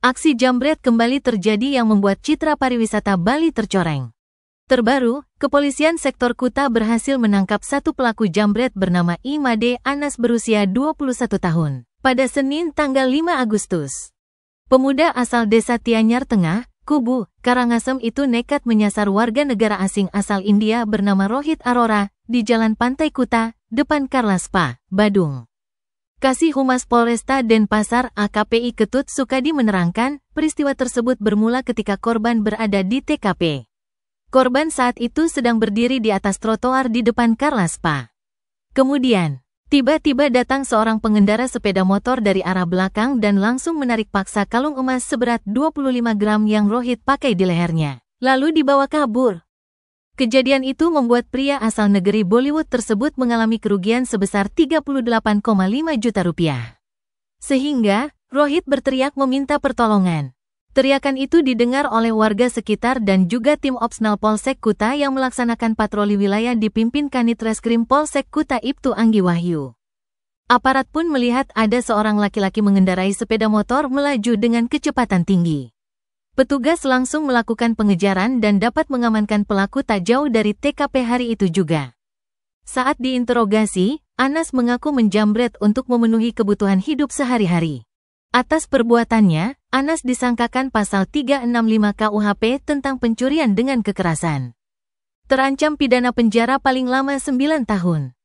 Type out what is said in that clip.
Aksi jambret kembali terjadi yang membuat citra pariwisata Bali tercoreng. Terbaru, kepolisian sektor Kuta berhasil menangkap satu pelaku jambret bernama Imade Anas berusia 21 tahun pada Senin tanggal 5 Agustus. Pemuda asal desa Tianyar Tengah, Kubu, Karangasem itu nekat menyasar warga negara asing asal India bernama Rohit Arora di Jalan Pantai Kuta, depan Karlaspa, Badung. Kasih Humas Polresta Denpasar AKPI Ketut Sukadi menerangkan, peristiwa tersebut bermula ketika korban berada di TKP. Korban saat itu sedang berdiri di atas trotoar di depan Karlaspa. Kemudian, tiba-tiba datang seorang pengendara sepeda motor dari arah belakang dan langsung menarik paksa kalung emas seberat 25 gram yang Rohit pakai di lehernya. Lalu dibawa kabur. Kejadian itu membuat pria asal negeri Bollywood tersebut mengalami kerugian sebesar 38,5 juta rupiah. Sehingga, Rohit berteriak meminta pertolongan. Teriakan itu didengar oleh warga sekitar dan juga tim Opsnal Polsek Kuta yang melaksanakan patroli wilayah dipimpin Kanit Reskrim Polsek Kuta Ibtu Anggi Wahyu. Aparat pun melihat ada seorang laki-laki mengendarai sepeda motor melaju dengan kecepatan tinggi. Petugas langsung melakukan pengejaran dan dapat mengamankan pelaku tak jauh dari TKP hari itu juga. Saat diinterogasi, Anas mengaku menjambret untuk memenuhi kebutuhan hidup sehari-hari. Atas perbuatannya, Anas disangkakan pasal 365 KUHP tentang pencurian dengan kekerasan. Terancam pidana penjara paling lama 9 tahun.